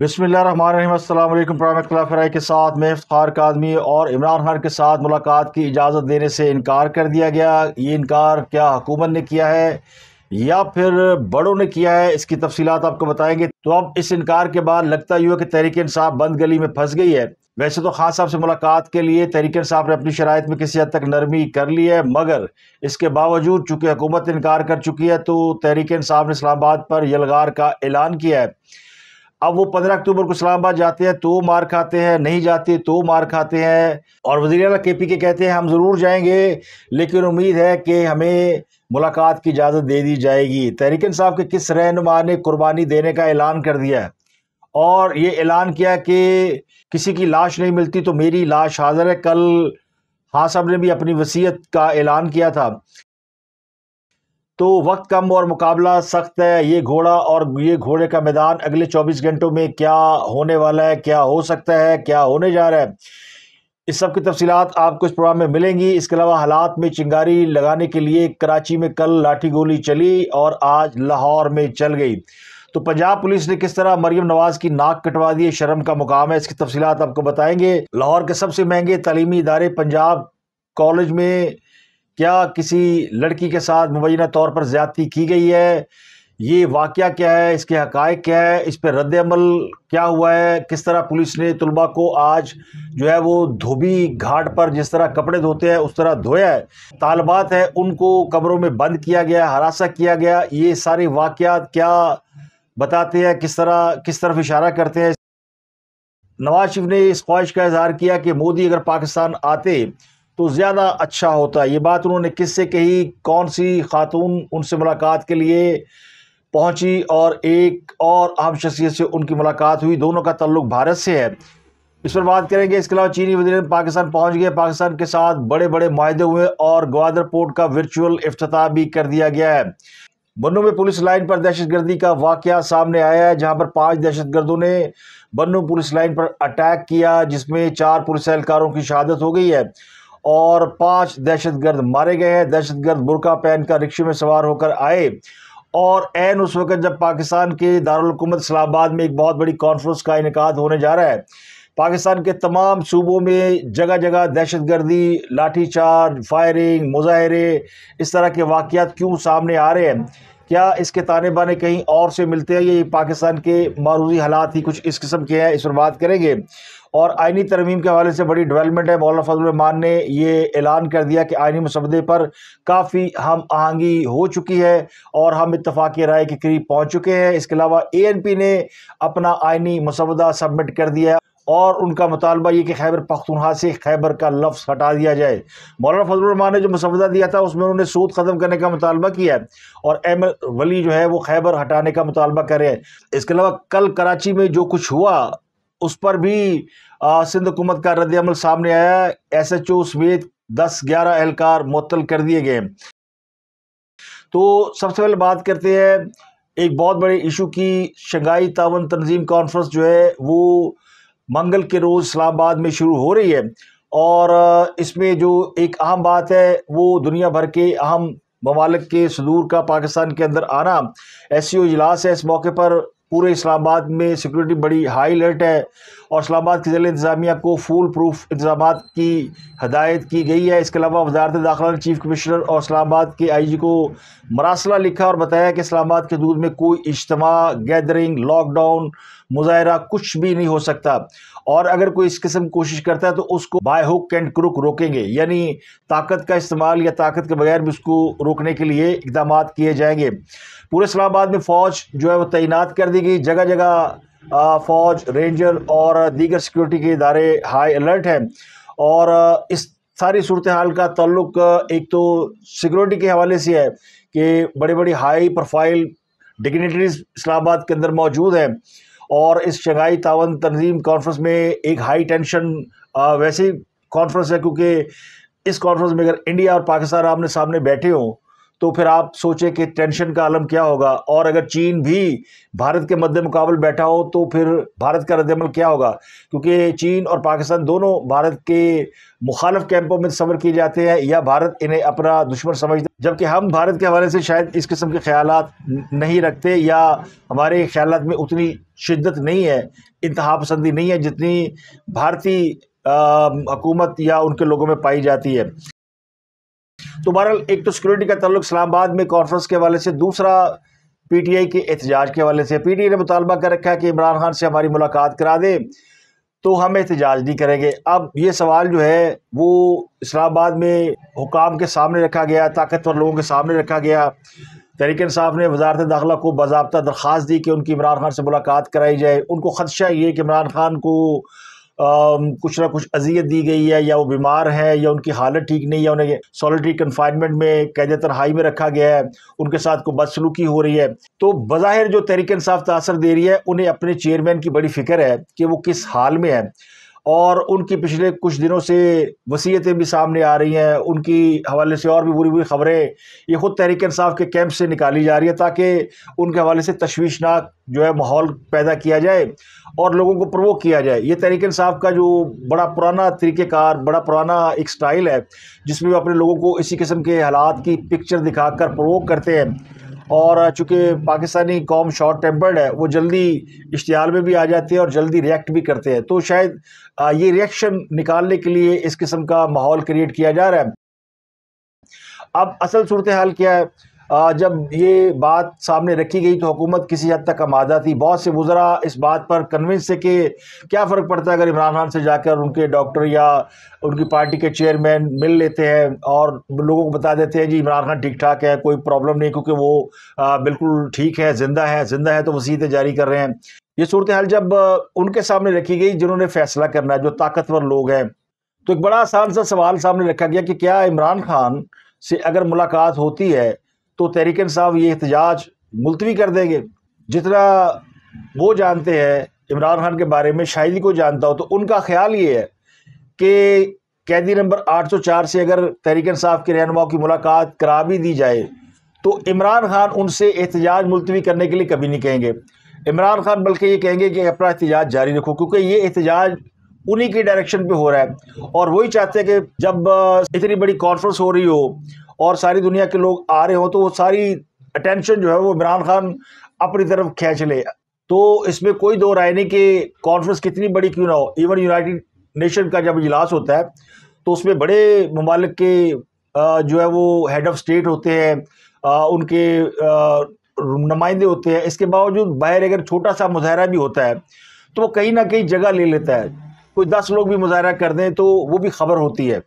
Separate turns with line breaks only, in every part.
बिसमीम के साथ महफ खार कादमी और इमरान खान के साथ मुलाकात की इजाज़त देने से इनकार कर दिया गया ये इनकार क्या हुकूमत ने किया है या फिर बड़ों ने किया है इसकी तफसीत आपको बताएंगे तो अब इस इनकार के बाद लगता ही है कि तहरीक इंसाफ बंद गली में फंस गई है वैसे तो खान साहब से मुलाकात के लिए तहरीक साहब ने अपनी शरात में किसी हद तक नरमी कर ली है मगर इसके बावजूद चूँकि हुकूमत इनकार कर चुकी है तो तहरीक साहब ने इस्लामाबाद पर यलगार का ऐलान किया है अब वो पंद्रह अक्टूबर को इस्लामाबाद जाते हैं तो मार खाते हैं नहीं जाते तो मार खाते हैं और वजी अला के पी के कहते हैं हम ज़रूर जाएंगे लेकिन उम्मीद है कि हमें मुलाकात की इजाज़त दे दी जाएगी तहरीक साहब के किस रहनुमा ने कुर्बानी देने का ऐलान कर दिया है और ये ऐलान किया कि किसी की लाश नहीं मिलती तो मेरी लाश हाजिर है कल हाँ साहब ने भी अपनी वसीयत का ऐलान किया था तो वक्त कम और मुकाबला सख्त है ये घोड़ा और ये घोड़े का मैदान अगले 24 घंटों में क्या होने वाला है क्या हो सकता है क्या होने जा रहा है इस सब की तफसीत आपको इस प्रोग्राम में मिलेंगी इसके अलावा हालात में चिंगारी लगाने के लिए कराची में कल लाठी गोली चली और आज लाहौर में चल गई तो पंजाब पुलिस ने किस तरह मरियम नवाज की नाक कटवा दी शर्म का मुकाम है इसकी तफसीत आपको बताएंगे लाहौर के सबसे महंगे तलीमी इदारे पंजाब कॉलेज में क्या किसी लड़की के साथ मुबैना तौर पर ज़्यादती की गई है ये वाक़ क्या है इसके हक़ क्या है इस पर रद्द क्या हुआ है किस तरह पुलिस ने तलबा को आज जो है वो धोबी घाट पर जिस तरह कपड़े धोते हैं उस तरह धोया है तालबात है उनको कमरों में बंद किया गया हरासा किया गया ये सारे वाक़ क्या बताते हैं किस तरह किस तरफ इशारा करते हैं नवाज शरीफ ने इस ख्वाहिश का इजहार किया कि मोदी अगर पाकिस्तान आते तो ज़्यादा अच्छा होता है ये बात उन्होंने किससे कही कौन सी खातून उनसे मुलाकात के लिए पहुंची और एक और अहम शख्सियत से उनकी मुलाकात हुई दोनों का तल्लुक़ भारत से है इस पर बात करेंगे इसके अलावा चीनी वजीर पाकिस्तान पहुंच गए पाकिस्तान के साथ बड़े बड़े माहे हुए और ग्वादर पोर्ट का वर्चुअल अफ्ताह भी कर दिया गया है बन्नू में पुलिस लाइन पर दहशत गर्दी का वाक़ सामने आया है जहाँ पर पाँच दहशत गर्दों ने बन्नू पुलिस लाइन पर अटैक किया जिसमें चार पुलिस एहलकारों की शहादत हो गई है और पांच दहशतगर्द मारे गए हैं दहशतगर्द बुरका पहनकर रिक्शे में सवार होकर आए और एन उस वक्त जब पाकिस्तान के दारकूमत इस्लाबाद में एक बहुत बड़ी कॉन्फ्रेंस का इनका होने जा रहा है पाकिस्तान के तमाम सूबों में जगह जगह दहशत गर्दी लाठीचार्ज फायरिंग मुजाहरे इस तरह के वाक़ क्यों सामने आ रहे हैं क्या इसके ताने बाने कहीं और से मिलते हैं ये पाकिस्तान के मारूजी हालात ही कुछ इस किस्म के हैं इस पर बात करेंगे और आइनी तरमीम के हवाले से बड़ी डेवलपमेंट है मौलाना फजलरहमान ने ये ऐलान कर दिया कि आइनी मसदे पर काफ़ी हम आहंगी हो चुकी है और हम इतफाक़ राय के करीब पहुँच चुके हैं इसके अलावा ए एन पी ने अपना आइनी मसवदा सबमिट कर दिया और उनका मुतालबा ये कि खैबर पख्तनहा से खैबर का लफ्स हटा दिया जाए मौलाना फजलरहमान ने जो मसवदा दिया था उसमें उन्होंने सूद ख़त्म करने का मुतालबा किया है और एम वली जो है वो खैबर हटाने का मुतालबा करे इसके अलावा कल कराची में जो कुछ हुआ उस पर भी सिंध हुकूमत का रद्दमल सामने आया एस एच ओ समेत दस ग्यारह एहलकार मुतल कर दिए गए तो सबसे पहले बात करते हैं एक बहुत बड़े इशू की शंघाई तावन तंजीम कॉन्फ्रेंस जो है वो मंगल के रोज़ इस्लामाबाद में शुरू हो रही है और इसमें जो एक अहम बात है वो दुनिया भर के अहम ममालिक के सदूर का पाकिस्तान के अंदर आना ऐसी इजलास है इस मौके पर पूरे इस्लामाबाद में सिक्योरिटी बड़ी हाई अलर्ट है और इस्लामाबाद की ज़िले इंतज़ामिया को फूल प्रूफ इंतजाम की हदायत की गई है इसके अलावा वजारत दाखिला ने चीफ कमिश्नर और इस्लामाबाद के आई जी को मरासला लिखा और बताया कि इस्लामाबाद के दूध में कोई इज्तम गैदरिंग लॉकडाउन मुजाहरा कुछ भी नहीं हो सकता और अगर कोई इस किस्म कोशिश करता है तो उसको बाय हुक एंड क्रुक रोकेंगे यानी ताकत का इस्तेमाल या ताकत के बगैर भी उसको रोकने के लिए इकदाम किए जाएंगे पूरे इस्लामाबाद में फ़ौज जो है वो तैनात कर दी गई जगह जगह फ़ौज रेंजर और दीगर सिक्योरिटी के इदारे हाई अलर्ट हैं और इस सारी सूरत हाल का ताल्लुक एक तो सिक्योरिटी के हवाले से है कि बड़े बड़ी हाई प्रोफाइल डिग्नेटरीज इस्लामाबाद के अंदर मौजूद हैं और इस शंघाई तावन तंजीम कॉन्फ्रेंस में एक हाई टेंशन वैसी कॉन्फ्रेंस है क्योंकि इस कॉन्फ्रेंस में अगर इंडिया और पाकिस्तान आमने सामने बैठे हों तो फिर आप सोचें कि टेंशन का आलम क्या होगा और अगर चीन भी भारत के मद्दे मुकाबल बैठा हो तो फिर भारत का रद्दमल क्या होगा क्योंकि चीन और पाकिस्तान दोनों भारत के मुखालफ कैंपों में सबर किए जाते हैं या भारत इन्हें अपना दुश्मन समझते जबकि हम भारत के हवाले से शायद इस किस्म के ख्याल नहीं रखते या हमारे ख्याल में उतनी शिद्दत नहीं है इंतहा पसंदी नहीं है जितनी भारतीय हकूमत या उनके लोगों में पाई जाती है तो बहरहाल एक तो सिक्योरिटी का तल्लु इस्लामाबाद में कॉन्फ्रेंस के हवाले से दूसरा पी टी आई के एहतजाज के हवाले से पी टी आई ने मुतालबा कर रखा है कि इमरान खान से हमारी मुलाकात करा दें तो हम एहतजाज नहीं करेंगे अब ये सवाल जो है वो इस्लामाबाद में हुकाम के सामने रखा गया ताकतवर लोगों के सामने रखा गया तहरीक साहब ने वजारत दाखिला को बाबा दरख्वास्त दी कि उनकी इमरान खान से मुलाकात कराई जाए उनको खदशा ये कि इमरान खान को कुछ ना कुछ अजियत दी गई है या वो बीमार हैं या उनकी हालत ठीक नहीं है उन्हें सॉलिटरी कन्फाइनमेंट में कैद तनहाई में रखा गया है उनके साथ कोई बदसलूकी हो रही है तो बज़ाहिर जो तहरीक इंसाफ तसर दे रही है उन्हें अपने चेयरमैन की बड़ी फिक्र है कि वो किस हाल में है और उनकी पिछले कुछ दिनों से वसीयतें भी सामने आ रही हैं उनकी हवाले से और भी बुरी बुरी खबरें ये ख़ुद तहरीक इंसाफ के कैंप से निकाली जा रही है ताकि उनके हवाले से तशवीशनाक जो है माहौल पैदा किया जाए और लोगों को प्रवोक किया जाए ये तहरीक इंसाफ का जो बड़ा पुराना तरीक़ेकार बड़ा पुराना एक स्टाइल है जिसमें वो अपने लोगों को इसी किस्म के हालात की पिक्चर दिखाकर प्रवोक करते हैं और चूँकि पाकिस्तानी कौम शॉर्ट टेम्पर्ड है वो जल्दी इश्तहार में भी आ जाते हैं और जल्दी रिएक्ट भी करते हैं तो शायद ये रिएक्शन निकालने के लिए इस किस्म का माहौल क्रिएट किया जा रहा है अब असल सूरत हाल क्या है जब ये बात सामने रखी गई तो हुकूमत किसी हद तक आमादा थी बहुत से गुज़रा इस बात पर कन्विंस थे कि क्या फ़र्क पड़ता है अगर इमरान खान से जाकर उनके डॉक्टर या उनकी पार्टी के चेयरमैन मिल लेते हैं और लोगों को बता देते हैं जी इमरान खान ठीक ठाक है कोई प्रॉब्लम नहीं क्योंकि वो आ, बिल्कुल ठीक है ज़िंदा है ज़िंदा है तो वसीतें जारी कर रहे हैं ये सूरत हाल जब उनके सामने रखी गई जिन्होंने फ़ैसला करना है जो ताकतवर लोग हैं तो एक बड़ा आसान सा सवाल सामने रखा गया कि क्या इमरान खान से अगर मुलाकात होती है तो तहरीक साहब ये एहतजाज मुलतवी कर देंगे जितना वो जानते हैं इमरान खान के बारे में शायद ही कोई जानता हो तो उनका ख्याल ये है कि कैदी नंबर 804 से अगर तहरीक साहब के रहनुमाओं की मुलाकात करा भी दी जाए तो इमरान खान उनसे एहतजाज मुलतवी करने के लिए कभी नहीं कहेंगे इमरान खान बल्कि ये कहेंगे कि अपना एहतजाज जारी रखो क्योंकि ये एहतजाज उन्हीं के डायरेक्शन पे हो रहा है और वही चाहते हैं कि जब इतनी बड़ी कॉन्फ्रेंस हो रही हो और सारी दुनिया के लोग आ रहे हों तो वो सारी अटेंशन जो है वो इमरान खान अपनी तरफ खींच ले तो इसमें कोई दो राय नहीं कि कॉन्फ्रेंस कितनी बड़ी क्यों ना हो इवन यूनाइटेड नेशन का जब इजलास होता है तो उसमें बड़े ममालिक के जो है वो हेड ऑफ स्टेट होते हैं उनके नुमाइंदे होते हैं इसके बावजूद बाहर अगर छोटा सा मुजाहरा भी होता है तो वो कहीं ना कहीं जगह ले लेता है कोई दस लोग भी मुजाहरा कर दें तो वो भी खबर होती है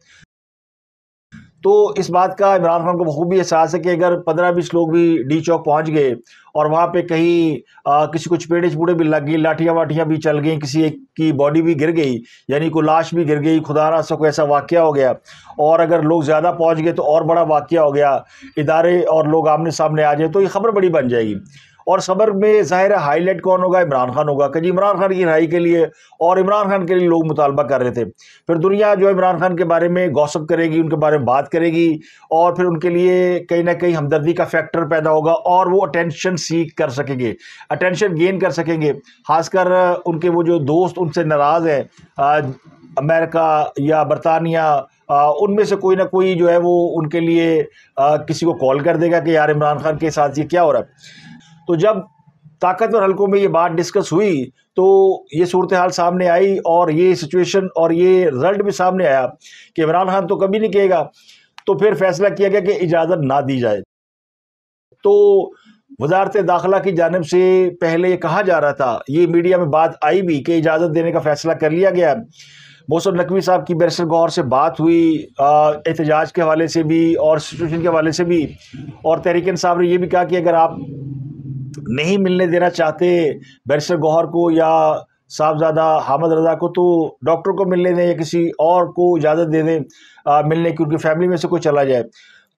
तो इस बात का इमरान खान को बखूबी एहसास है कि अगर पंद्रह बीस लोग भी डी चौक पहुंच गए और वहाँ पे कहीं आ, किसी को पेड़े चपूटे भी लग गई लाठियाँ वाठियाँ भी चल गई किसी एक की बॉडी भी गिर गई यानी कोई लाश भी गिर गई खुदा रहा कोई ऐसा वाक़ हो गया और अगर लोग ज़्यादा पहुँच गए तो और बड़ा वाक़ हो गया इदारे और लोग आमने सामने आ जाए तो ये खबर बड़ी बन जाएगी और सबर में ज़ाहिर हाईलाइट कौन होगा इमरान खान होगा कि जी इमरान खान की रहाई के लिए और इमरान खान के लिए लोग मुतालबा कर रहे थे फिर दुनिया जो इमरान खान के बारे में गौसप करेगी उनके बारे में बात करेगी और फिर उनके लिए कहीं ना कहीं हमदर्दी का फैक्टर पैदा होगा और वो अटेंशन सीख कर सकेंगे अटेंशन गेन कर सकेंगे खासकर उनके वो जो दोस्त उनसे नाराज़ हैं अमेरिका या बरतानिया उनमें से कोई ना कोई जो है वो उनके लिए आ, किसी को कॉल कर देगा कि यार इमरान खान के साथ ये क्या हो रहा है तो जब ताकतवर हलकों में ये बात डिस्कस हुई तो ये सूरत हाल सामने आई और ये सिचुएशन और ये रिजल्ट भी सामने आया कि इमरान खान तो कभी नहीं कहेगा तो फिर फैसला किया गया कि इजाज़त ना दी जाए तो वजारत दाखिला की जानब से पहले कहा जा रहा था ये मीडिया में बात आई भी कि इजाज़त देने का फैसला कर लिया गया मोहसन नकवी साहब की बैरिस्टर गौर से बात हुई एहतजाज के हवाले से भी और सिचुएशन के हवाले से भी और तहरीक साहब ने यह भी कहा कि अगर आप नहीं मिलने देना चाहते बैरिस्टर गौहर को या साहबजादा हामद रजा को तो डॉक्टर को मिलने दें या किसी और को इजाज़त दे दें आ, मिलने की उनकी फैमिली में से कोई चला जाए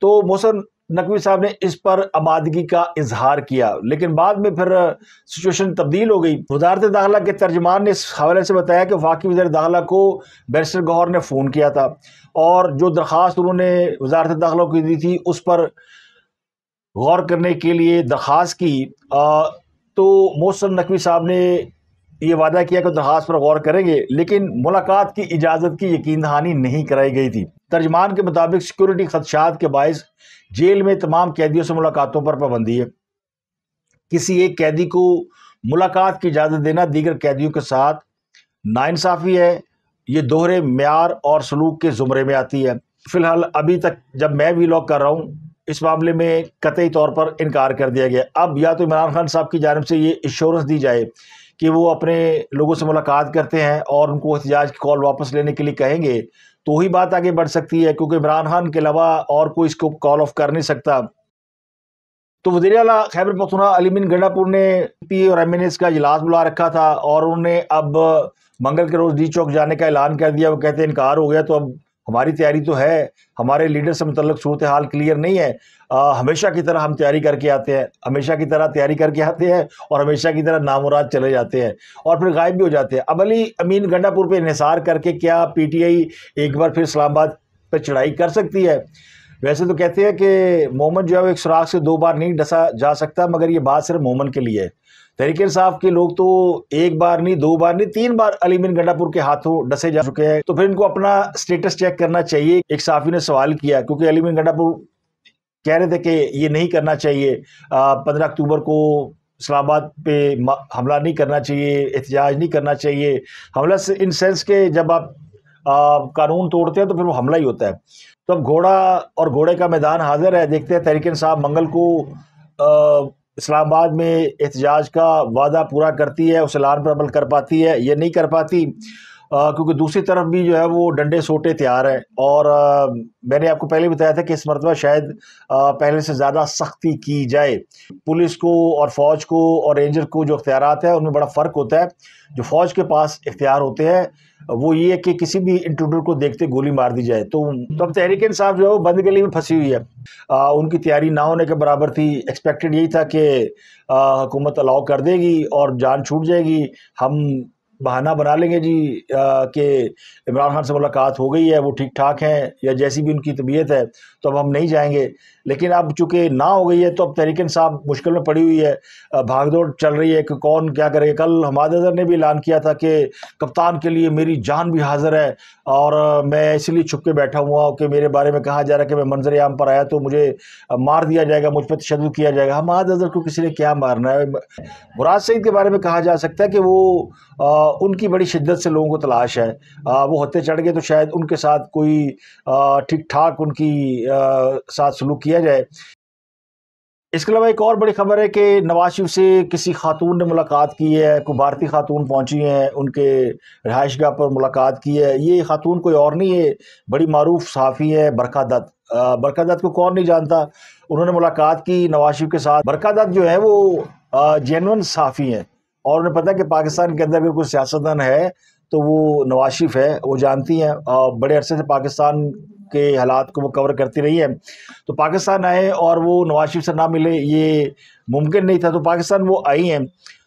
तो मोहसन नकवी साहब ने इस पर आमादगी का इजहार किया लेकिन बाद में फिर सिचुएशन तब्दील हो गई वजारत दाखिला के तर्जमान ने इस हवाले से बताया कि वाकई वजार दाखिला को बैरिस्टर गौहर ने फ़ोन किया था और जो दरख्वास्त उन्होंने वजारत दाखिला को दी थी उस पर गौर करने के लिए दरख्वास की आ, तो मोहसन नकवी साहब ने ये वादा किया कि दरखास्त पर गौर करेंगे लेकिन मुलाकात की इजाज़त की यकीन दहानी नहीं कराई गई थी तर्जमान के मुताबिक सिक्योरिटी खदशात के बायस जेल में तमाम कैदियों से मुलाकातों पर पाबंदी है किसी एक कैदी को मुलाकात की इजाज़त देना दीगर कैदियों के साथ नाानसाफ़ी है ये दोहरे मैार और सलूक के ज़ुमरे में आती है फ़िलहाल अभी तक जब मैं भी लॉक कर रहा हूँ इस मामले में कतई तौर पर इनकार कर दिया गया अब या तो इमरान खान साहब की जानब से ये इश्योरेंस दी जाए कि वो अपने लोगों से मुलाकात करते हैं और उनको एहतजाज की कॉल वापस लेने के लिए कहेंगे तो ही बात आगे बढ़ सकती है क्योंकि इमरान खान के अलावा और कोई इसको कॉल ऑफ कर नहीं सकता तो वजी अला खैबर पखतुना अली बिन गंडापुर ने पी और एम एन एस का इजलास बुला रखा था और उन्होंने अब मंगल के रोज़ डी चौक जाने का ऐलान कर दिया वो कहते इनकार हो गया तो अब हमारी तैयारी तो है हमारे लीडर से मतलब सूरत हाल क्लियर नहीं है आ, हमेशा की तरह हम तैयारी करके आते हैं हमेशा की तरह तैयारी करके आते हैं और हमेशा की तरह नामुराद चले जाते हैं और फिर गायब भी हो जाते हैं अब अली अमीन गंडापुर पर इसार करके क्या पी टी आई एक बार फिर इस्लामाबाद पर चढ़ाई कर सकती है वैसे तो कहते हैं कि मोमन जो है वो एक सुराख से दो बार नहीं डसा जा सकता मगर ये बात सिर्फ मोमन के लिए है तहरीक इंसाफ के लोग तो एक बार नहीं दो बार नहीं तीन बार अलीमिन गंडापुर के हाथों डसे जा चुके हैं तो फिर इनको अपना स्टेटस चेक करना चाहिए एक साफी ने सवाल किया क्योंकि अलीमिन गंडापुर कह रहे थे कि ये नहीं करना चाहिए पंद्रह अक्टूबर को इस्लामाबाद पे हमला नहीं करना चाहिए एहतजाज नहीं करना चाहिए हमला से इन सेंस के जब आप कानून तोड़ते हैं तो फिर वो हमला ही होता है तो अब घोड़ा और घोड़े का मैदान हाजिर है देखते हैं तहरीक साहब मंगल को आ, इस्लामाबाद में एहतजाज का वादा पूरा करती है उस ऐलान पर अमल कर पाती है ये नहीं कर पाती क्योंकि दूसरी तरफ भी जो है वो डंडे सोटे तैयार हैं और आ, मैंने आपको पहले बताया था कि इस मरतबा शायद आ, पहले से ज़्यादा सख्ती की जाए पुलिस को और फ़ौज को और रेंजर को जो अख्तियार है उनमें बड़ा फ़र्क होता है जो फ़ौज के पास इख्तियार होते हैं वो ये कि किसी भी इंट्रूडर को देखते गोली मार दी जाए तो तो अब तहरीक साहब जो है वो बंद गली में फंसी हुई है आ, उनकी तैयारी ना होने के बराबर थी एक्सपेक्टेड यही था कि हुकूमत अलाउ कर देगी और जान छूट जाएगी हम बहाना बना लेंगे जी कि इमरान खान से मुलाकात हो गई है वो ठीक ठाक हैं या जैसी भी उनकी तबीयत है तो अब हम नहीं जाएंगे लेकिन अब चूंकि ना हो गई है तो अब तहरीकन साहब मुश्किल में पड़ी हुई है भागदौड़ चल रही है कि कौन क्या करेगा कल हमारे अजहर ने भी ऐलान किया था कि कप्तान के लिए मेरी जान भी हाजिर है और मैं इसलिए छुप के बैठा हुआ हूँ कि मेरे बारे में कहा जा रहा है कि मैं मंजर आम पर आया तो मुझे मार दिया जाएगा मुझ पर तशद किया जाएगा हमाद अजहर को किसी ने क्या मारना है मुराद सईद के बारे में कहा जा सकता है कि वो आ, उनकी बड़ी शिद्दत से लोगों को तलाश है आ, वो हत्या चढ़ गए तो शायद उनके साथ कोई ठीक ठाक उनकी साथ सलूक किया जाए इसके अलावा एक और बड़ी खबर है कि नवाज से किसी खातून ने मुलाकात की है कोई भारतीय खातून पहुंची हैं उनके रहायश पर मुलाकात की है ये खातून कोई और नहीं है बड़ी मरूफ साफ़ी है बरका दत्त बरका दत्त को कौन नहीं जानता उन्होंने मुलाकात की नवाज के साथ बरका दत्त जो है वो जेनवन साफ़ी हैं और उन्हें पता है कि पाकिस्तान के अंदर अगर कोई सियासतदान है तो वो नवाज है वो जानती हैं बड़े अरसे से पाकिस्तान के हालात को वो कवर करती रही है तो पाकिस्तान आए और वो नवाज शरीफ से ना मिले ये मुमकिन नहीं था तो पाकिस्तान वो आई हैं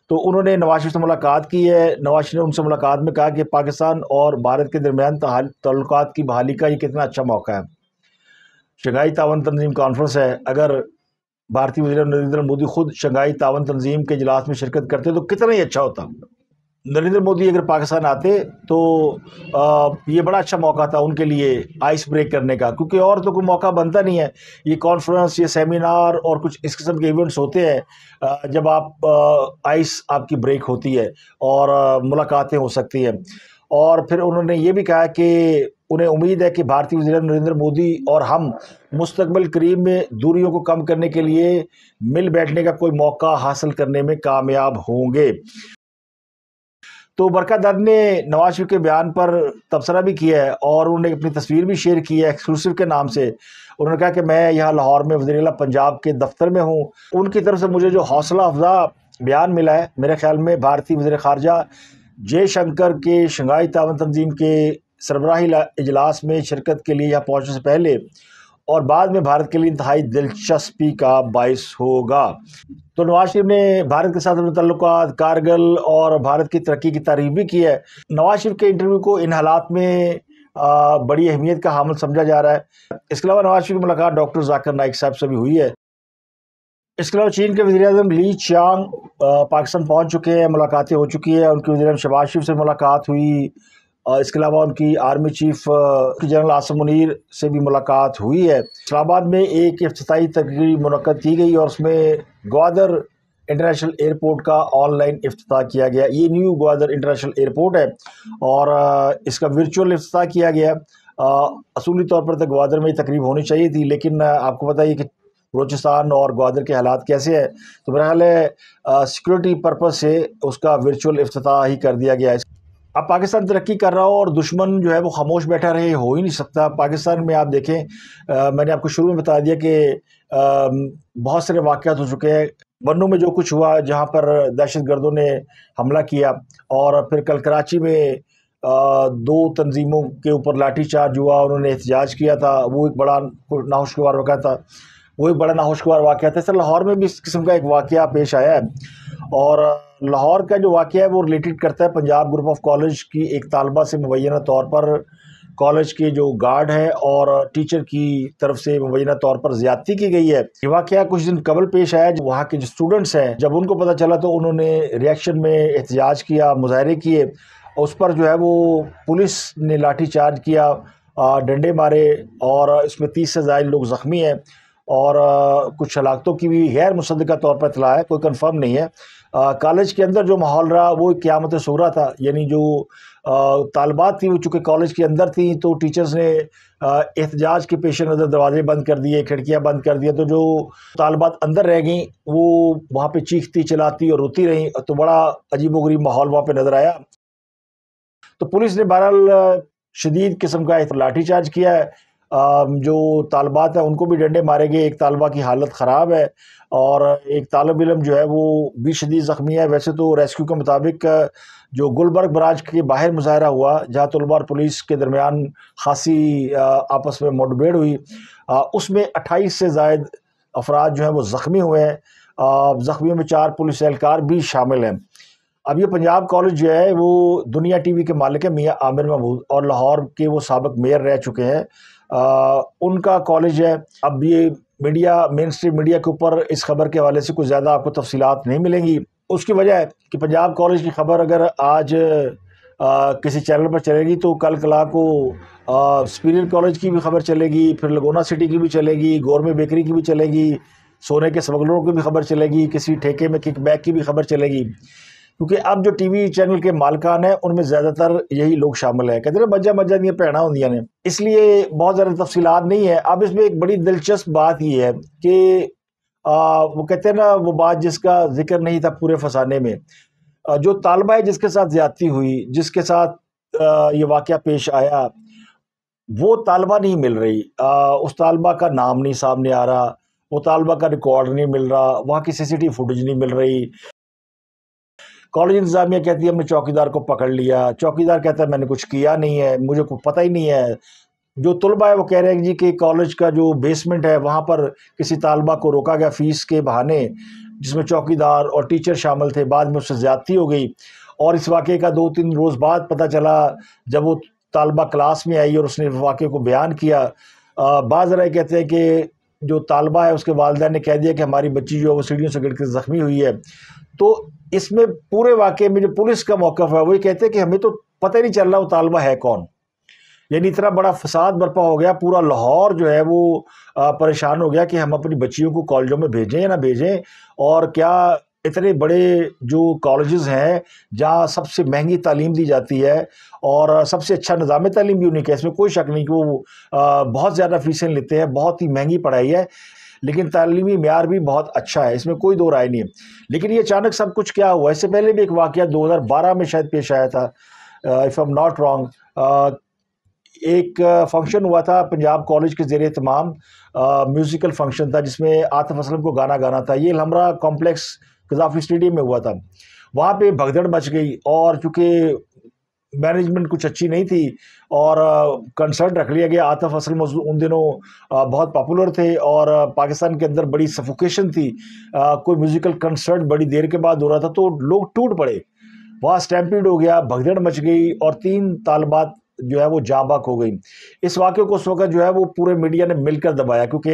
तो उन्होंने नवाज शरीफ से मुलाकात की है नवाज शरीफ ने उनसे मुलाकात में कहा कि पाकिस्तान और भारत के दरमियान तल्लक की बहाली का ये कितना अच्छा मौका है शंघाई तावन तंजीम कॉन्फ्रेंस है अगर भारतीय वजी नरेंद्र मोदी खुद शंघाई तावन तंजीम के इजलास में शिरकत करते तो कितना ही अच्छा होता नरेंद्र मोदी अगर पाकिस्तान आते तो आ, ये बड़ा अच्छा मौका था उनके लिए आइस ब्रेक करने का क्योंकि और तो कोई मौका बनता नहीं है ये कॉन्फ्रेंस ये सेमिनार और कुछ इस किस्म के इवेंट्स होते हैं जब आप आ, आइस आपकी ब्रेक होती है और मुलाकातें हो सकती हैं और फिर उन्होंने ये भी कहा कि उन्हें उम्मीद है कि भारतीय वजी नरेंद्र मोदी और हम मुस्तबल करीब में दूरियों को कम करने के लिए मिल बैठने का कोई मौका हासिल करने में कामयाब होंगे तो बरका दर्द ने नवाज शरीफ के बयान पर तबसरा भी किया है और उन्होंने अपनी तस्वीर भी शेयर की है एक्सक्लूसिव के नाम से उन्होंने कहा कि मैं यहाँ लाहौर में वजी पंजाब के दफ्तर में हूँ उनकी तरफ से मुझे जो हौसला अफजा बयान मिला है मेरे ख्याल में भारतीय वजी खारजा जय शंकर के शंघाई तावन तंजीम के सरबराही इजलास में शिरकत के लिए यहाँ पहुँचने से पहले और बाद में भारत के लिए इंतहाई दिलचस्पी का बायस होगा तो नवाज शरीफ ने भारत के साथ अपने तल्लुक कारगिल और भारत की तरक्की की तारीफ भी की है नवाज शरीफ के इंटरव्यू को इन हालात में आ, बड़ी अहमियत का हामल समझा जा रहा है इसके अलावा नवाज शरीफ की मुलाकात डॉक्टर जाकिर नाइक साहब से भी हुई है इसके अलावा चीन के वजी अजम ली चांग पाकिस्तान पहुंच चुके हैं मुलाकातें हो चुकी है उनके वजी शबाज शरीफ से मुलाकात हुई और इसके अलावा उनकी army chief general Asim Munir से भी मुलाकात हुई है इस्लामाबाद में एक अफ्ताही तकरीब मुनद की गई और उसमें ग्वादर इंटरनेशनल एयरपोर्ट का ऑनलाइन अफ्ताह किया गया ये न्यू ग्वादर इंटरनेशनल एयरपोर्ट है और इसका वर्चुअल अफ्ताह किया गया असूली तौर पर तो ग्वादर में तकरीब होनी चाहिए थी लेकिन आपको पता है कि बलोचिस्तान और ग्वादर के हालात कैसे हैं तो मेरा ख्याल है सिक्योरिटी पर्पज़ से उसका वर्चुअल अफ्ताह ही कर दिया गया अब पाकिस्तान तरक्की कर रहा हो और दुश्मन जो है वो खामोश बैठा रहे हो ही नहीं सकता पाकिस्तान में आप देखें आ, मैंने आपको शुरू में बता दिया कि बहुत सारे वाक़ हो चुके हैं वनों में जो कुछ हुआ जहाँ पर दहशत गर्दों ने हमला किया और फिर कल कराची में आ, दो तंजीमों के ऊपर लाठी चार्ज हुआ उन्होंने एहतजाज किया था वो एक बड़ा नाहशगवार वक़ा था वो भी बड़ा नाहोशगवार वाक़ था सर लाहौर में भी इस किस्म का एक वाक़ पेश आया है और लाहौर का जो वाक़ है वो रिलेटेड करता है पंजाब ग्रुप ऑफ कॉलेज की एक तलबा से मुबैना तौर पर कॉलेज के जो गार्ड है और टीचर की तरफ से मुबैना तौर पर ज्यादती की गई है ये वाक़ कुछ दिन कबल पेश आया जो वहाँ के जो स्टूडेंट्स हैं जब उनको पता चला तो उन्होंने रिएक्शन में एहतजाज किया मुजाहरे किए उस पर जो है वो पुलिस ने लाठी चार्ज किया डंडे मारे और इसमें तीस से ज़ायद लोग ज़ख्मी हैं और कुछ हलाकतों की भी गैर मुसदा तौर पर इतला है कोई कन्फर्म नहीं है कॉलेज के अंदर जो माहौल रहा वो क़्यामत सूरा था यानी जो तालबात थी वो चूँकि कॉलेज के अंदर थी तो टीचर्स ने एहतजाज के पेश नज़र दरवाजे बंद कर दिए खिड़कियाँ बंद कर दिया तो जो तालबात अंदर रह गई वो वहाँ पर चीखती चलाती और रोती रहीं तो बड़ा अजीब वरीब माहौल वहाँ पर नज़र आया तो पुलिस ने बहरहाल शदीद किस्म का लाठीचार्ज किया है जो तालबात हैं उनको भी डंडे मारे गए एक तालबा की हालत ख़राब है और एक तालब इलम जो है वो भी शदी ज़ख्मी है वैसे तो रेस्क्यू के मुताबिक जो गुलबर्ग ब्रांच के बाहर मुजाहरा हुआ जहाँ तलबा और पुलिस के दरमियान खासी आपस में मुठभेड़ हुई उसमें अट्ठाईस से जायद अफराद जो हैं वो ज़ख्मी हुए हैं ज़ख्मियों में चार पुलिस एहलकार भी शामिल हैं अब ये पंजाब कॉलेज जो है वो दुनिया टी वी के मालिक है मियाँ आमिर महमूद और लाहौर के वो सबक मेयर रह चुके हैं उनका कॉलेज है अब ये मीडिया मेन स्ट्रीम मीडिया के ऊपर इस खबर के हवाले से कुछ ज़्यादा आपको तफसीत नहीं मिलेंगी उसकी वजह है कि पंजाब कॉलेज की खबर अगर आज आ, किसी चैनल पर चलेगी तो कल कला को सुपीरियर कॉलेज की भी खबर चलेगी फिर लगोना सिटी की भी चलेगी गोरमे बेकरी की भी चलेगी सोने के समगलरों की भी खबर चलेगी किसी ठेके में किकबैक की भी खबर चलेगी क्योंकि अब जो टी वी चैनल के मालकान हैं उनमें ज़्यादातर यही लोग शामिल हैं कहते हैं मज्जा मज्जा दिन भैन होंगे ने इसलिए बहुत ज़्यादा तफसीत नहीं है अब इसमें एक बड़ी दिलचस्प बात यह है कि आ, वो कहते हैं ना वो बात जिसका जिक्र नहीं था पूरे फसाने में आ, जो तालबा है जिसके साथ ज़्यादती हुई जिसके साथ आ, ये वाक़ पेश आया वो तालबा नहीं मिल रही आ, उस तालबा का नाम नहीं सामने आ रहा वो तालबा का रिकॉर्ड नहीं मिल रहा वहाँ की सी सी वी फुटेज नहीं मिल रही कॉलेज इंतज़ामिया कहती है हमने चौकीदार को पकड़ लिया चौकीदार कहता है मैंने कुछ किया नहीं है मुझे कुछ पता ही नहीं है जो तलबा है वो कह रहे हैं जी कि कॉलेज का जो बेसमेंट है वहाँ पर किसी तालबा को रोका गया फ़ीस के बहाने जिसमें चौकीदार और टीचर शामिल थे बाद में उससे ज़्यादती हो गई और इस वाक़े का दो तीन रोज़ बाद पता चला जब वो तलबा क्लास में आई और उसने वाक़े को बयान किया बाज़रा कहते हैं कि जो तलबा है उसके वालदा ने कह दिया कि हमारी बच्ची जो है वो सीढ़ियों से गिर के ज़ख्मी हुई है तो इसमें पूरे वाक़े में जो पुलिस का मौक़ है वही कहते हैं कि हमें तो पता नहीं चल रहा वो तालबा है कौन यानी इतना बड़ा फसाद बर्पा हो गया पूरा लाहौर जो है वो परेशान हो गया कि हम अपनी बच्चियों को कॉलेजों में भेजें या ना भेजें और क्या इतने बड़े जो कॉलेजेस हैं जहाँ सबसे महंगी तालीम दी जाती है और सबसे अच्छा निज़ाम तालीम भी उन्हीं का इसमें कोई शक नहीं कि वो बहुत ज़्यादा फ़ीसें लेते हैं बहुत ही महंगी पढ़ाई है लेकिन तालीमी मैार भी बहुत अच्छा है इसमें कोई दो राय नहीं है लेकिन ये अचानक सब कुछ क्या हुआ इससे पहले भी एक वाक़ दो हज़ार बारह में शायद पेश आया था इफ़ एम नॉट रॉन्ग एक फंक्शन हुआ था पंजाब कॉलेज के जेर तमाम म्यूज़िकल फंक्शन था जिसमें आतफ असलम को गाना गाना था ये हमरा कॉम्प्लेक्स कजाफी स्टेडियम में हुआ था वहाँ पे भगदड़ मच गई और चूँकि मैनेजमेंट कुछ अच्छी नहीं थी और कंसर्ट रख लिया गया आतफ असल उन दिनों बहुत पॉपुलर थे और पाकिस्तान के अंदर बड़ी सफोकेशन थी कोई म्यूज़िकल कंसर्ट बड़ी देर के बाद हो रहा था तो लोग टूट पड़े वहाँ स्टैम्पीड हो गया भगदड़ मच गई और तीन तालबात जो है वो जाबाक हो गई इस वाक्य को उस वक्त जो है वो पूरे मीडिया ने मिलकर दबाया क्योंकि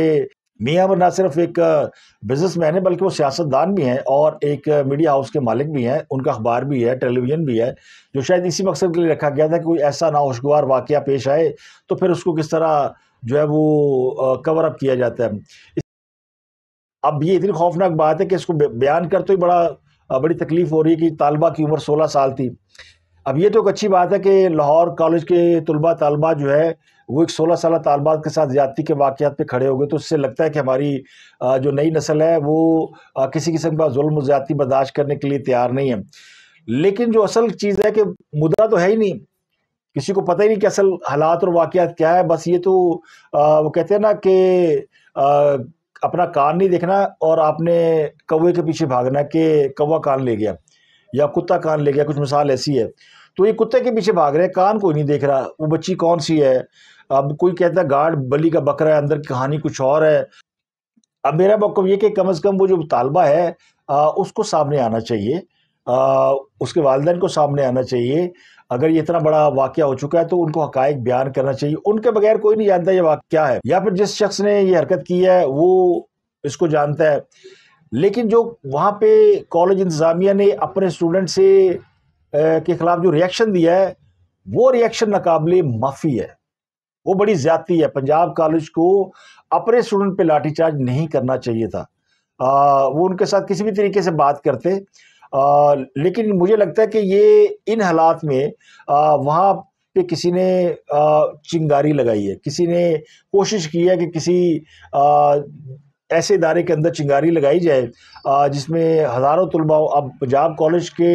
मियाँ अमर ना सिर्फ एक बिजनेसमैन है बल्कि वो सियासतदान भी हैं और एक मीडिया हाउस के मालिक भी हैं उनका अखबार भी है टेलीविज़न भी है जो शायद इसी मकसद के लिए रखा गया था कि कोई ऐसा नाउशगवार वाक़ पेश आए तो फिर उसको किस तरह जो है वो कवर अप किया जाता है अब ये इतनी खौफनाक बात है कि इसको बयान कर तो ही बड़ा बड़ी तकलीफ़ हो रही है कि तालबा की उम्र सोलह साल थी अब ये तो एक अच्छी बात है कि लाहौर कॉलेज के तलबा तलबा जो है वो एक सोलह साल तालबाज के साथ ज़्यादा के वाक़ात पे खड़े हो गए तो उससे लगता है कि हमारी जो नई नस्ल है वो किसी किस्म का जुल्म ज़्यादा बर्दाश्त करने के लिए तैयार नहीं है लेकिन जो असल चीज़ है कि मुद्रा तो है ही नहीं किसी को पता ही नहीं कि असल हालात और वाक़ात क्या है बस ये तो वो कहते हैं ना कि अपना कान नहीं देखना और आपने कौए के पीछे भागना कि कौवा कान ले गया या कुत्ता कान ले गया कुछ मिसाल ऐसी है तो ये कुत्ते के पीछे भाग रहे हैं कान कोई नहीं देख रहा वो बच्ची कौन सी है अब कोई कहता है गार्ड बली का बकरा है अंदर की कहानी कुछ और है अब मेरा मौकफ ये कि कम अज़ कम वो जो तालबा है आ, उसको सामने आना चाहिए आ, उसके वालदेन को सामने आना चाहिए अगर ये इतना बड़ा वाक़ हो चुका है तो उनको हक़ बयान करना चाहिए उनके बगैर कोई नहीं जानता ये वाक़ है या फिर जिस शख्स ने ये हरकत की है वो इसको जानता है लेकिन जो वहाँ पे कॉलेज इंतज़ामिया ने अपने स्टूडेंट से के ख़िलाफ़ जो रिएक्शन दिया है वो रिएक्शन नाकबले माफ़ी है वो बड़ी ज़्यादती है पंजाब कॉलेज को अपने स्टूडेंट पे लाठीचार्ज नहीं करना चाहिए था आ, वो उनके साथ किसी भी तरीके से बात करते आ, लेकिन मुझे लगता है कि ये इन हालात में आ, वहाँ पे किसी ने आ, चिंगारी लगाई है किसी ने कोशिश की है कि किसी आ, ऐसे इदारे के अंदर चिंगारी लगाई जाए जिसमें हज़ारों तलबा अब पंजाब कॉलेज के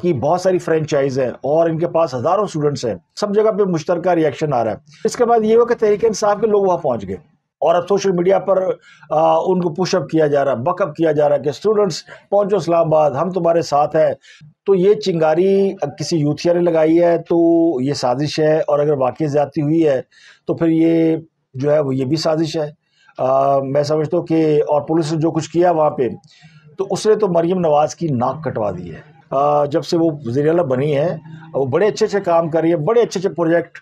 की बहुत सारी फ्रेंचाइज हैं और इनके पास हज़ारों स्टूडेंट्स हैं सब जगह पे मुश्तरक रिएक्शन आ रहा है इसके बाद ये हुआ कि तहरीक इंसाफ के लोग वहाँ पहुँच गए और अब सोशल मीडिया पर आ, उनको पुशअप किया जा रहा है बकअप किया जा रहा है कि स्टूडेंट्स पहुँचो इस्लामाबाद हम तुम्हारे साथ हैं तो ये चिंगारी किसी यूथिया ने लगाई है तो ये साजिश है और अगर वाकई ज्यादा हुई है तो फिर ये जो है वो ये भी साजिश है मैं समझता हूँ कि और पुलिस ने जो कुछ किया वहाँ पे तो उसने तो मरीम नवाज़ की नाक कटवा दी है आ, जब से वो वजी बनी है वो बड़े अच्छे अच्छे काम कर रही है बड़े अच्छे अच्छे प्रोजेक्ट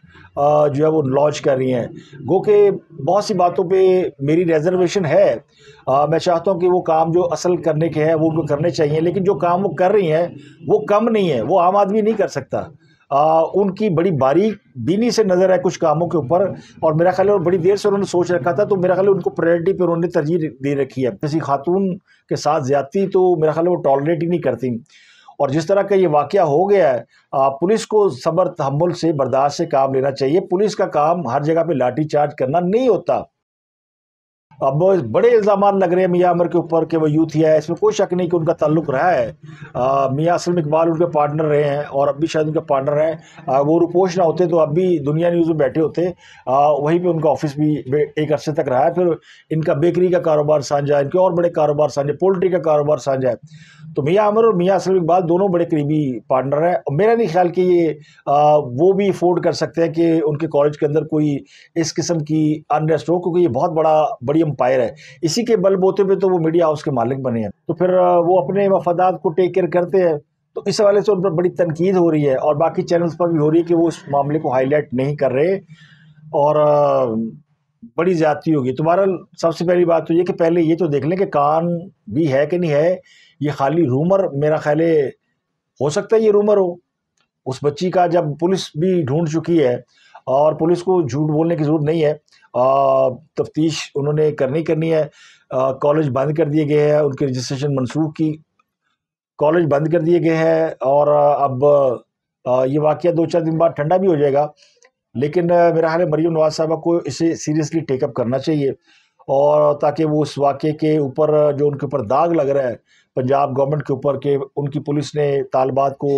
जो है वो लॉन्च कर रही हैं गो के बहुत सी बातों पे मेरी रिजर्वेशन है आ, मैं चाहता हूँ कि वो काम जो असल करने के हैं वो उनको करने चाहिए लेकिन जो काम वो कर रही हैं वो कम नहीं है वो आम आदमी नहीं कर सकता आ, उनकी बड़ी बारीक बीनी से नज़र है कुछ कामों के ऊपर और मेरा ख्याल है बड़ी देर से उन्होंने सोच रखा था तो मेरा ख्याल उनको प्रायोरिटी पर उन्होंने तरजीह दे रखी है किसी खातून के साथ ज़्यादती तो मेरा ख्याल वो टॉलरेट ही नहीं करती और जिस तरह का ये वाक़ हो गया है पुलिस को सब्र तहमुल से बर्दाश्त से काम लेना चाहिए पुलिस का काम हर जगह पर लाठी चार्ज करना नहीं होता अब बड़े इल्ज़ाम लग रहे हैं मियाँ अमर के ऊपर कि वो ही है इसमें कोई शक नहीं कि उनका ताल्लुक रहा है मियाँ असलम इकबाल उनके पार्टनर रहे हैं और अब भी शायद उनके पार्टनर हैं वो रुपोश ना होते तो अब भी दुनिया न्यूज़ में बैठे होते आ, वहीं पे उनका ऑफिस भी एक अरसे तक रहा है फिर इनका बेकरी का कारोबार साझा है इनके और बड़े कारोबार साझे पोल्ट्री का कारोबार साझा है तो मियाँ अमर और मियाँ असलम इकबाल दोनों बड़े करीबी पार्टनर हैं और मेरा नहीं ख्याल कि ये वो भी अफोर्ड कर सकते हैं कि उनके कॉलेज के अंदर कोई इस किस्म की अनरेस्ट हो क्योंकि ये बहुत बड़ा बड़ी एम्पायर है इसी के बल बोते पे तो वो मीडिया हाउस के मालिक बने हैं तो फिर वो अपने मफादात को टेक केयर करते हैं तो इस हवाले से उन पर बड़ी तनकीद हो रही है और बाकी चैनल्स पर भी हो रही है कि वो उस मामले को हाईलाइट नहीं कर रहे और बड़ी ज़्यादती होगी तुम्हारा सबसे पहली बात तो ये कि पहले ये तो देख लें कि कान भी है कि नहीं है ये खाली रूमर मेरा ख्याल हो सकता है ये रूमर हो उस बच्ची का जब पुलिस भी ढूंढ चुकी है और पुलिस को झूठ बोलने की ज़रूरत नहीं है तफ्तीश उन्होंने करनी करनी है कॉलेज बंद कर दिए गए हैं उनकी रजिस्ट्रेशन मनसूख की कॉलेज बंद कर दिए गए हैं और अब ये वाक़ दो चार दिन बाद ठंडा भी हो जाएगा लेकिन मेरा हाल है मरीम नवाज साहबा को इसे सीरियसली टेकअप करना चाहिए और ताकि वो उस वाक़े के ऊपर जो उनके ऊपर दाग लग रहा है पंजाब गवर्नमेंट के ऊपर के उनकी पुलिस ने तालबात को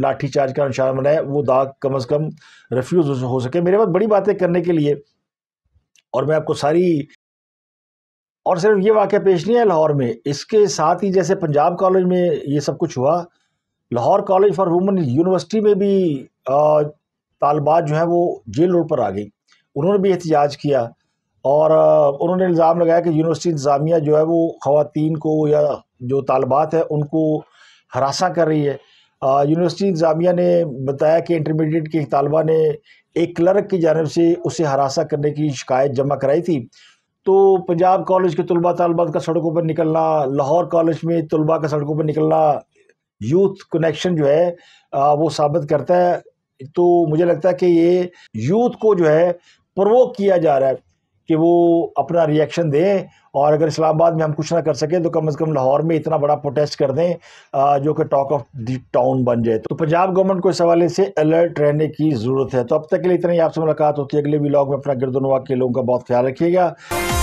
लाठी चार्ज का निशान बनाया वो दाग कम अज़ कम रिफ्यूज़ हो सके मेरे पास बड़ी बातें करने के लिए और मैं आपको सारी और सिर्फ ये वाक़ पेश नहीं है लाहौर में इसके साथ ही जैसे पंजाब कॉलेज में ये सब कुछ हुआ Lahore college for women university में भी तालबात जो हैं वो जेल रोड पर आ गई उन्होंने भी एहतजाज किया और उन्होंने इल्ज़ाम लगाया कि यूनिवर्सिटी इंतज़ामिया जो है वो ख़वातीन को या जो तालबात है उनको हरासा कर रही है यूनिवर्सिटी इंतजामिया ने बताया कि इंटरमीडिएट के तलबा ने एक क्लर्क की जानब से उसे हरासा करने की शिकायत जमा कराई थी तो पंजाब कॉलेज के तलबा तलबात का सड़कों पर निकलना लाहौर कॉलेज में तलबा का सड़कों पर निकलना यूथ कनेक्शन जो है आ, वो साबित करता है तो मुझे लगता है कि ये यूथ को जो है प्रवोक किया जा रहा है कि वो अपना रिएक्शन दें और अगर इस्लामाबाद में हम कुछ ना कर सकें तो कम से कम लाहौर में इतना बड़ा प्रोटेस्ट कर दें जो कि टॉक ऑफ द टाउन बन जाए तो पंजाब गवर्नमेंट को इस हवाले से अलर्ट रहने की ज़रूरत है तो अब तक के लिए इतना ही आपसे मुलाकात होती है अगले ब्लॉग में अपना गिरदनवा के लोगों का बहुत ख्याल रखिएगा